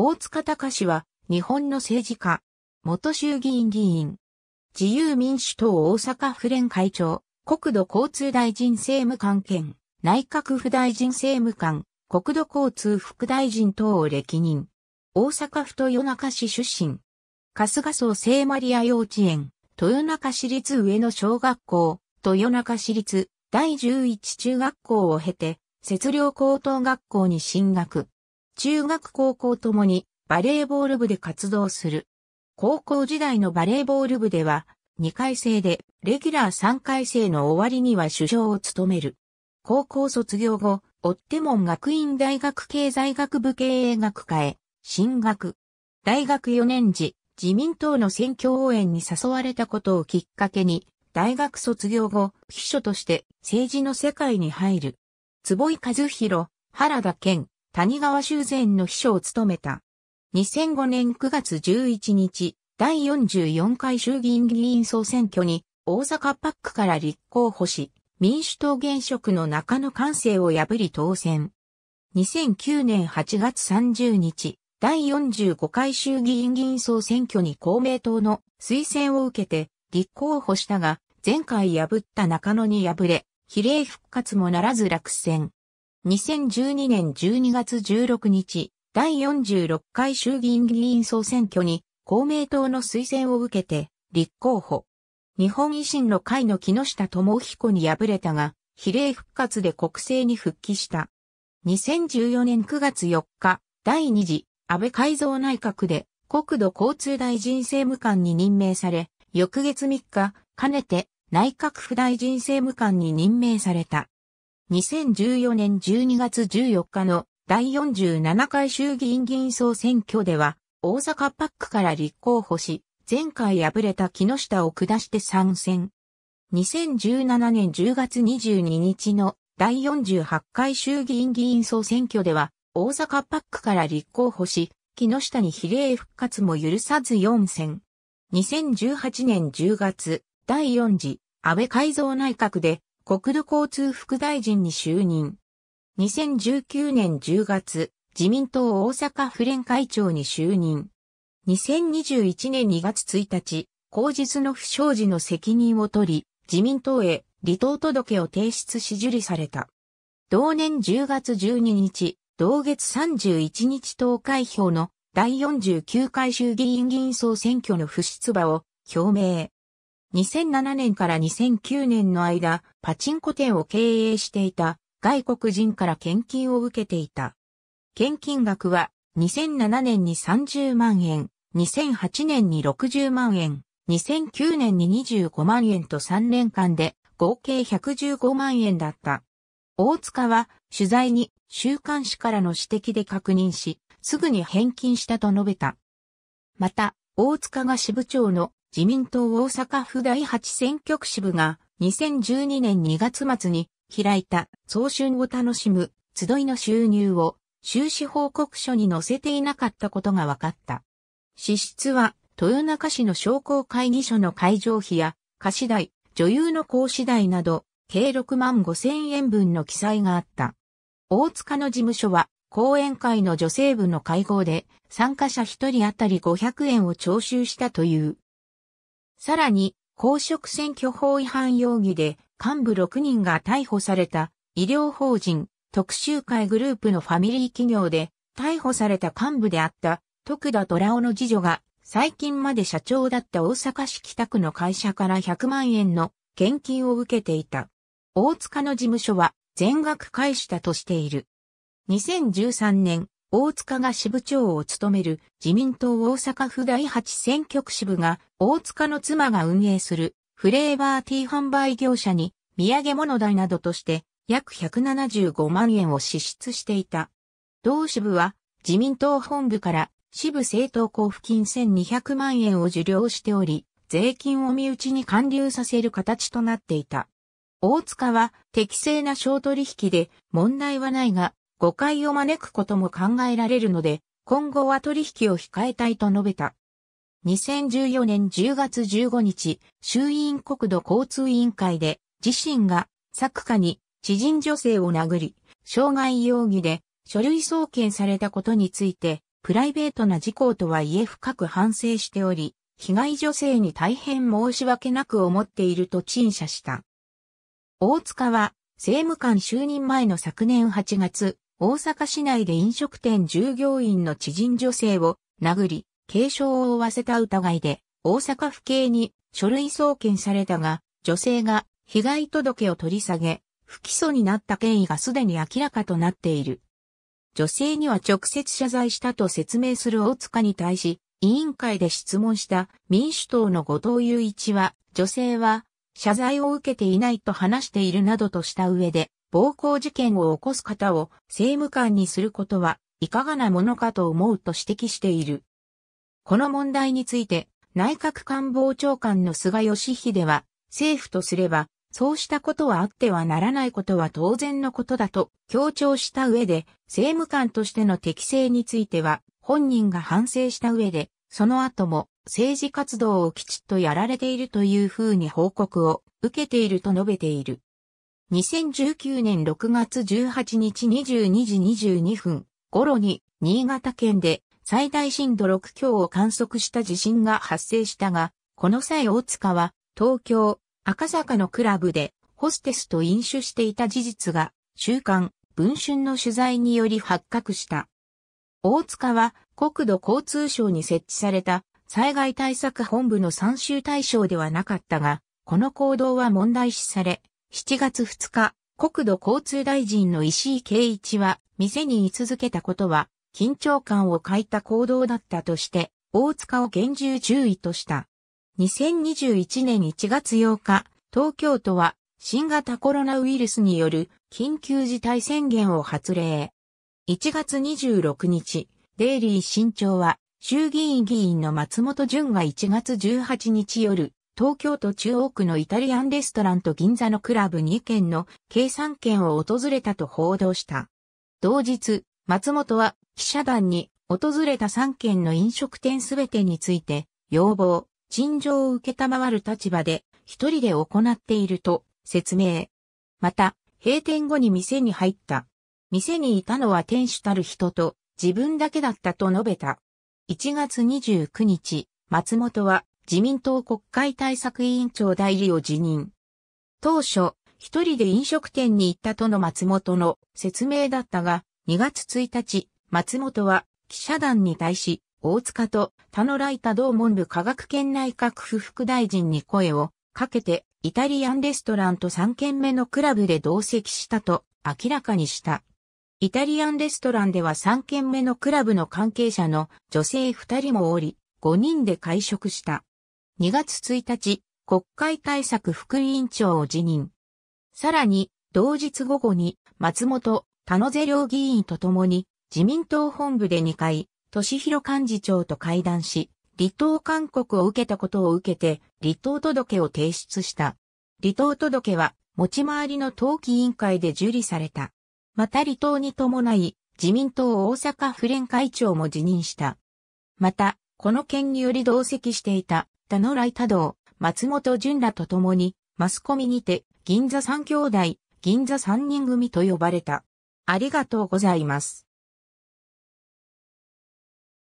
大塚隆は、日本の政治家、元衆議院議員、自由民主党大阪府連会長、国土交通大臣政務官兼、内閣府大臣政務官、国土交通副大臣等を歴任。大阪府豊中市出身。春日荘聖マリア幼稚園、豊中市立上野小学校、豊中市立第11中学校を経て、節量高等学校に進学。中学高校ともにバレーボール部で活動する。高校時代のバレーボール部では、2回生で、レギュラー3回生の終わりには首相を務める。高校卒業後、追っても学院大学経済学部経営学科へ、進学。大学4年時、自民党の選挙応援に誘われたことをきっかけに、大学卒業後、秘書として政治の世界に入る。坪井和弘、原田健、谷川修善の秘書を務めた。2005年9月11日、第44回衆議院議員総選挙に、大阪パックから立候補し、民主党現職の中野官生を破り当選。2009年8月30日、第45回衆議院議員総選挙に公明党の推薦を受けて立候補したが、前回破った中野に敗れ、比例復活もならず落選。2012年12月16日、第46回衆議院議員総選挙に公明党の推薦を受けて立候補。日本維新の会の木下智彦に敗れたが、比例復活で国政に復帰した。2014年9月4日、第2次安倍改造内閣で国土交通大臣政務官に任命され、翌月3日、かねて内閣府大臣政務官に任命された。2014年12月14日の第47回衆議院議員総選挙では、大阪パックから立候補し、前回敗れた木下を下して参戦。2017年10月22日の第48回衆議院議員総選挙では、大阪パックから立候補し、木下に比例復活も許さず4選。2018年10月、第4次、安倍改造内閣で、国土交通副大臣に就任。2019年10月、自民党大阪府連会長に就任。2021年2月1日、公実の不祥事の責任を取り、自民党へ離党届を提出し受理された。同年10月12日、同月31日投開票の第49回衆議院議員総選挙の不出馬を表明。2007年から2009年の間、パチンコ店を経営していた外国人から献金を受けていた。献金額は2007年に30万円、2008年に60万円、2009年に25万円と3年間で合計115万円だった。大塚は取材に週刊誌からの指摘で確認し、すぐに返金したと述べた。また、大塚が支部長の自民党大阪府第8選挙区支部が2012年2月末に開いた早春を楽しむ集いの収入を収支報告書に載せていなかったことが分かった。支出は豊中市の商工会議所の会場費や貸し代、女優の講師代など計6万5千円分の記載があった。大塚の事務所は講演会の女性部の会合で参加者1人当たり500円を徴収したという。さらに、公職選挙法違反容疑で幹部6人が逮捕された医療法人特集会グループのファミリー企業で逮捕された幹部であった徳田虎尾の次女が最近まで社長だった大阪市北区の会社から100万円の献金を受けていた。大塚の事務所は全額返したとしている。2013年大塚が支部長を務める自民党大阪府第8選挙区支部が大塚の妻が運営するフレーバーティー販売業者に土産物代などとして約175万円を支出していた。同支部は自民党本部から支部政党交付金1200万円を受領しており、税金を身内に還流させる形となっていた。大塚は適正な小取引で問題はないが、誤解を招くことも考えられるので、今後は取引を控えたいと述べた。2014年10月15日、衆院国土交通委員会で、自身が作家に知人女性を殴り、傷害容疑で書類送検されたことについて、プライベートな事項とはいえ深く反省しており、被害女性に大変申し訳なく思っていると陳謝した。大塚は、政務官就任前の昨年8月、大阪市内で飲食店従業員の知人女性を殴り、軽傷を負わせた疑いで、大阪府警に書類送検されたが、女性が被害届を取り下げ、不起訴になった経緯がすでに明らかとなっている。女性には直接謝罪したと説明する大塚に対し、委員会で質問した民主党の後藤雄一は、女性は謝罪を受けていないと話しているなどとした上で、暴行事件を起こす方を政務官にすることはいかがなものかと思うと指摘している。この問題について、内閣官房長官の菅義偉は、政府とすれば、そうしたことはあってはならないことは当然のことだと強調した上で、政務官としての適性については、本人が反省した上で、その後も政治活動をきちっとやられているというふうに報告を受けていると述べている。2019年6月18日22時22分頃に新潟県で最大震度6強を観測した地震が発生したが、この際大塚は東京赤坂のクラブでホステスと飲酒していた事実が週刊文春の取材により発覚した。大塚は国土交通省に設置された災害対策本部の参集対象ではなかったが、この行動は問題視され、7月2日、国土交通大臣の石井啓一は、店に居続けたことは、緊張感を欠いた行動だったとして、大塚を厳重注意とした。2021年1月8日、東京都は、新型コロナウイルスによる緊急事態宣言を発令。1月26日、デイリー新潮は、衆議院議員の松本淳が1月18日夜、東京都中央区のイタリアンレストランと銀座のクラブ2軒の計3軒を訪れたと報道した。同日、松本は記者団に訪れた3軒の飲食店すべてについて、要望、陳情を受けたまわる立場で一人で行っていると説明。また、閉店後に店に入った。店にいたのは店主たる人と自分だけだったと述べた。1月29日、松本は自民党国会対策委員長代理を辞任。当初、一人で飲食店に行ったとの松本の説明だったが、2月1日、松本は記者団に対し、大塚と田野ライタ同文部科学圏内閣府副大臣に声をかけて、イタリアンレストランと3軒目のクラブで同席したと明らかにした。イタリアンレストランでは3軒目のクラブの関係者の女性2人もおり、5人で会食した。2月1日、国会対策副委員長を辞任。さらに、同日午後に、松本、田野瀬両議員と共に、自民党本部で2回、俊博幹事長と会談し、離党勧告を受けたことを受けて、離党届を提出した。離党届は、持ち回りの党紀委員会で受理された。また離党に伴い、自民党大阪府連会長も辞任した。また、この件により同席していたダノライ多道、松本淳らと共に、マスコミにて、銀座三兄弟、銀座三人組と呼ばれた。ありがとうございます。